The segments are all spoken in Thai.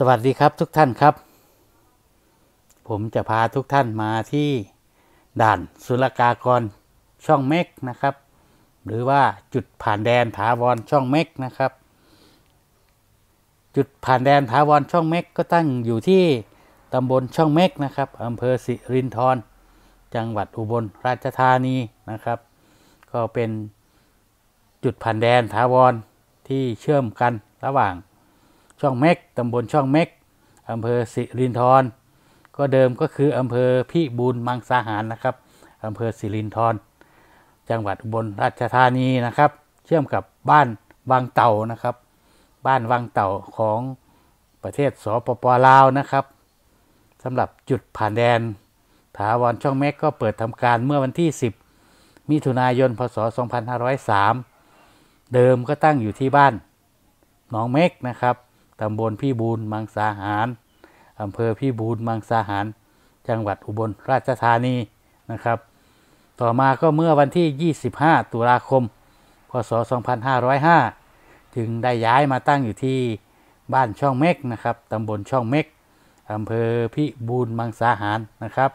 สวัสดีครับทุกท่านครับ ผมจะพาทุกท่านมาที่ด่านศุลกากรช่องเมกนะครับ หรือว่าจุดผ่านแดนถาวรช่องเมกนะครับ จุดผ่านแดนถาวรช่องเมกก็ตั้งอยู่ที่ตำบลช่องเมกนะครับอำเภอสิรินธรจังหวัดอุบลราชธานีนะครับ ก็เป็นจุดผ่านแดนถาวรที่เชื่อมกันระหว่างช่องเม็ก ตำบลช่องเม็กอำเภอสิรินธรก็เดิมก็คืออำเภอพิบูลมังสาหารนะครับอำเภอสิรินธรจังหวัดอุบลราชธานีนะครับ เชื่อมกับบ้านวังเต่านะครับ บ้านวังเต่าของประเทศสปปลาวนะครับสำหรับจุดผ่านแดนถาวรช่องเม็กก็เปิดทำการเมื่อวันที่ 10มิถุนายนพศ2503เดิมก็ตั้งอยู่ที่บ้านหนองเม็กนะครับตำบลพี่บูรมังสาหาร อำเภอพี่บูรมังสาหาร จังหวัดอุบลราชธานี นะครับ ต่อมาก็เมื่อวันที่ 25 ตุลาคม พศ2505จึงได้ย้ายมาตั้งอยู่ที่บ้านช่องเม็กนะครับ ตำบลช่องเม็กอำเภอพิบูรมังสาหาร นะครับ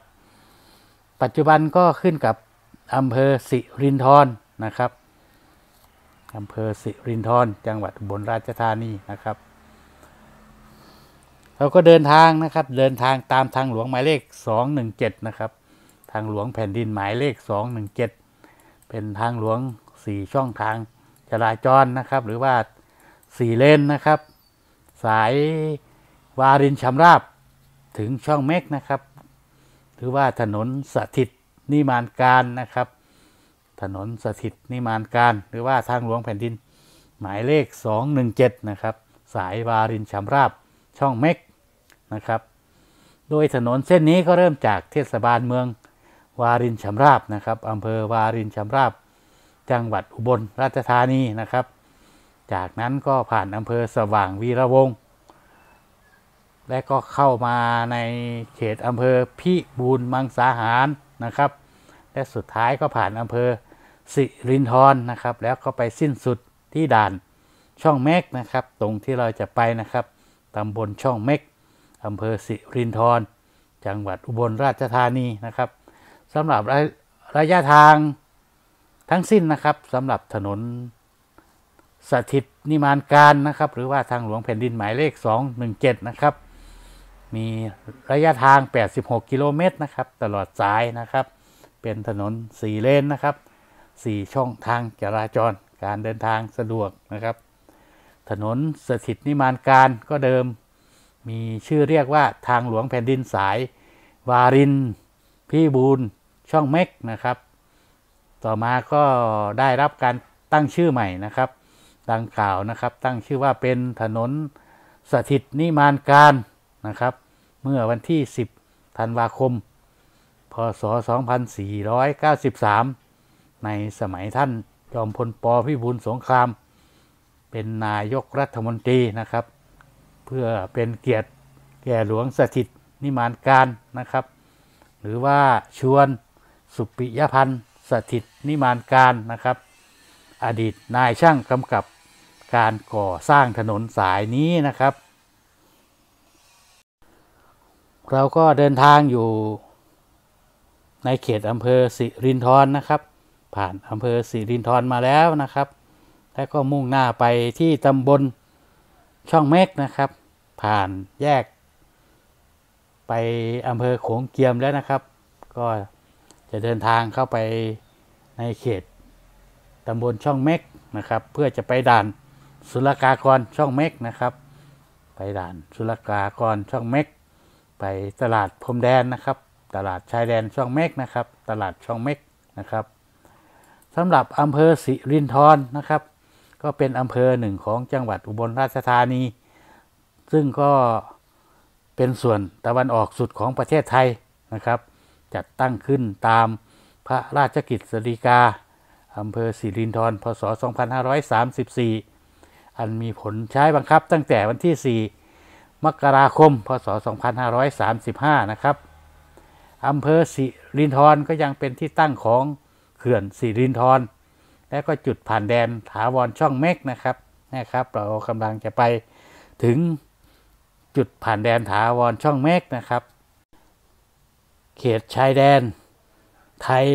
ปัจจุบันก็ขึ้นกับ อำเภอสิรินธรนะครับอำเภอสิรินธรจังหวัดอุบลราชธานี นะครับเราก็เดินทางนะครับเดินทางตามทางหลวงหมายเลข 217 นะครับ ทางหลวงแผ่นดินหมายเลข 217 เป็นทางหลวง 4 ช่องทางจราจรนะครับ หรือว่า 4 เลนนะครับ สายวารินชำราบถึงช่องเมกนะครับหรือว่าถนนสถิตนิมานการนะครับ ถนนสถิตนิมานการ หรือว่าทางหลวงแผ่นดิน หมายเลข 217 นะครับสายวารินชำราบช่องเมกนะครับ โดยถนนเส้นนี้ก็เริ่มจากเทศบาลเมืองวารินชำราบนะครับอำเภอวารินชำราบจังหวัดอุบลราชธานีนะครับ จากนั้นก็ผ่านอำเภอสว่างวีระวงศ์และก็เข้ามาในเขตอำเภอพิบูลมังสาหารนะครับ และสุดท้ายก็ผ่านอำเภอสิรินทรนะครับ แล้วก็ไปสิ้นสุดที่ด่านช่องเม็กนะครับ ตรงที่เราจะไปนะครับ ตำบลช่องเม็กอำเภอสิรินธรจังหวัดอุบลราชธานีนะครับสำหรับระระยะทางทั้งสิ้นนะครับสำหรับถนนสถิตนิมานการนะครับหรือว่าทางหลวงแผ่นดินหมายเลข 217นะครับมีระยะทาง 86 กิโลเมตรนะครับตลอดสายนะครับ เป็นถนน 4 เลนนะครับ 4 ช่องทางจราจรการเดินทางสะดวกนะครับถนนสถิตนิมานการก็เดิมมีชื่อเรียกว่าทางหลวงแผ่นดินสาย วารินพี่บูนช่องเม็ก นะครับ ต่อมาก็ได้รับการตั้งชื่อใหม่นะครับ ดังกล่าวนะครับตั้งชื่อว่าเป็นถนนสถิตนิมานการนะครับ เมื่อวันที่ 10ธันวาคม พศ 2493 ในสมัยท่านจอมพลปพิบูลสงคราม เป็นนายกรัฐมนตรีนะครับพื่อเป็นเกียรติแก่หลวงสถิตนิมานการนะครับ หรือว่าชวนสุปิยพันธ์สถิตนิมานการนะครับ อดีตนายช่างกำกับการก่อสร้างถนนสายนี้นะครับ เราก็เดินทางอยู่ในเขตอำเภอสิรินธรนะครับ ผ่านอำเภอสิรินธรมาแล้วนะครับแล้วก็มุ่งหน้าไปที่ตำบลช่องเมกนะครับผ่านแยกไปอำเภอโขงเกียมแล้วนะครับ ก็จะเดินทางเข้าไปในเขตตำบลช่องเม็กนะครับเพื่อจะไปด่านศุลกากรช่องเม็กนะครับไปด่านศุลกากรช่องเม็ก ไปตลาดพรมแดนนะครับตลาดชายแดนช่องเม็กนะครับตลาดช่องเม็กนะครับสำหรับอำเภอสิรินธรนะครับก็เป็นอำเภอหนึ่งของจังหวัดอุบลราชธานีซึ่งก็เป็นส่วนตะวันออกสุดของประเทศไทยนะครับ จัดตั้งขึ้นตามพระราชกิจสริกา อำเภอรีรินทรพศ2534 อันมีผลใช้บังคับตั้งแต่วันที่ 4 มกราคม พศ2535นะครับ อำเภอรีรินทรก็ยังเป็นที่ตั้งของเขื่อนรีรินทรและก็จุดผ่านแดนถาวรช่องเมกนะครับนะครับ เรากำลังจะไปถึงจุดผ่านแดนถาวรช่องเมกนะครับ เขตชายแดน ไทย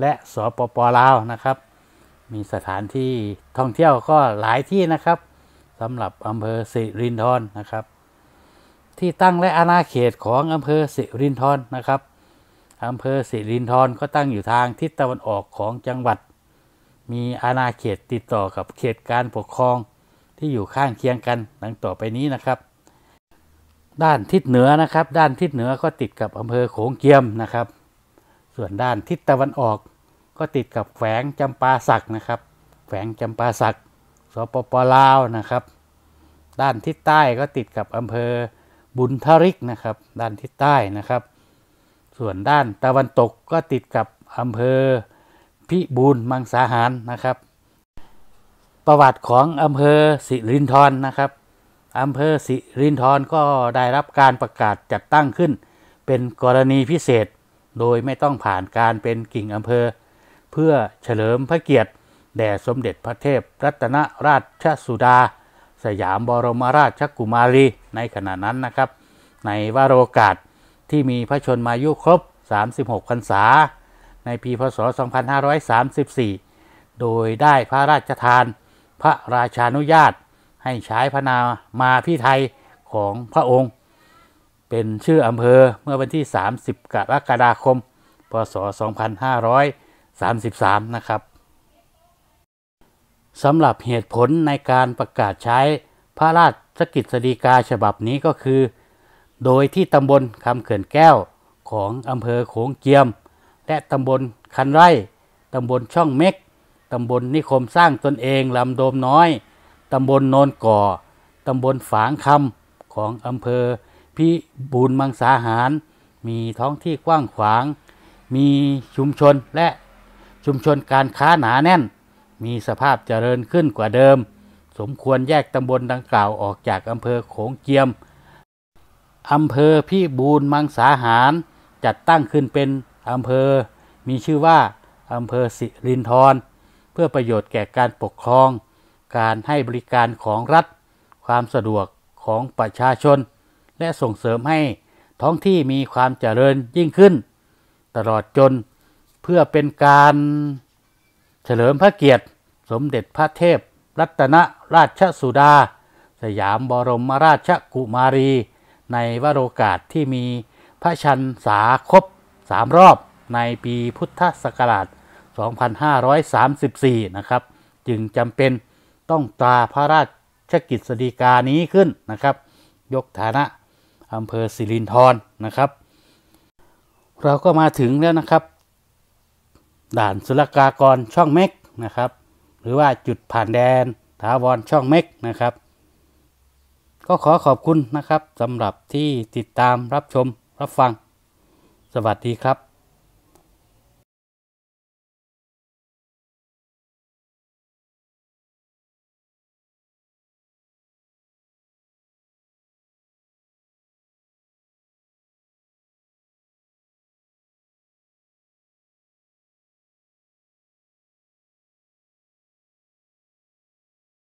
และสปปลาวนะครับ มีสถานที่ท่องเที่ยวก็หลายที่นะครับสำหรับอำเภอสิรินธรนะครับ ที่ตั้งและอาณาเขตของอำเภอสิรินธรนะครับอำเภอสิรินธรก็ตั้งอยู่ทางทิศตะวันออกของจังหวัด มีอาณาเขตติดต่อกับเขตการปกครองที่อยู่ข้างเคียงกันดังต่อไปนี้นะครับด้านทิศเหนือนะครับ ด้านทิศเหนือก็ติดกับอำเภอโขงเกียมนะครับ ส่วนด้านทิศตะวันออกก็ติดกับแฝงจำปาสักนะครับแฝงจำปาสัก สปปลาวนะครับ ด้านทิศใต้ก็ติดกับอำเภอบุญทริกนะครับ ด้านทิศใต้นะครับ ส่วนด้านตะวันตกก็ติดกับอำเภอพิบูลมังสาหารนะครับ ประวัติของอำเภอสิรินทร์นะครับอำเภอสิรินธรก็ได้รับการประกาศจัดตั้งขึ้นเป็นกรณีพิเศษ โดยไม่ต้องผ่านการเป็นกิ่งอำเภอ เพื่อเฉลิมพระเกียรติแด่สมเด็จพระเทพรัตนราชสุดา สยามบรมราชกุมารีในขณะนั้นนะครับ ในวารโอกาสที่มีพระชนมายุครบ 36พรรษา ในปีพศ 2534 โดยได้พระราชทานพระราชานุญาตให้ใช้พระนามาพี่ไทย ของพระองค์ เป็นชื่ออำเภอเมื่อวันที่ 30 กรกฎาคม พศ 2533 นะครับสำหรับเหตุผลในการประกาศใช้พระราชกิจสดีกาฉบับนี้ก็คือ โดยที่ตำบลคำเขื่อนแก้วของอำเภอโขงเกียม และตำบลคันไร่ตำบลช่องเม็กตำบลนิคมสร้างตนเองลำโดมน้อยตำบลโนนก่อตำบลฝางคำ ของอำเภอพิบูรมังสาหาร มีท้องที่กว้างขวาง มีชุมชนและชุมชนการค้าหนาแน่น มีสภาพเจริญขึ้นกว่าเดิม สมควรแยกตำบลดังกล่าวออกจากอำเภอโขงเกียม อำเภอพิบูรมังสาหาร จัดตั้งขึ้นเป็นอำเภอ มีชื่อว่าอำเภอสิรินทรเพื่อประโยชน์แก่การปกครองการให้บริการของรัฐความสะดวกของประชาชน และส่งเสริมให้ ท้องที่มีความเจริญยิ่งขึ้น ตลอดจนเพื่อเป็นการ เฉลิมพระเกียรติ สมเด็จพระเทพ รัตนราชสุดา สยามบรมราชกุมารี ในวโรกาส ที่มีพระชันสาครบสามรอบในปีพุทธศักราช2534 นะครับจึงจำเป็นต้องตราพระราชกิจสดีกานี้ขึ้นนะครับ ยกฐานะอำเภอสิรินธรนะครับ เราก็มาถึงแล้วนะครับ ด่านศุลกากรช่องเม็กนะครับ หรือว่าจุดผ่านแดนถาวรช่องเม็กนะครับ ก็ขอขอบคุณนะครับสำหรับที่ติดตามรับชมรับฟังสวัสดีครับ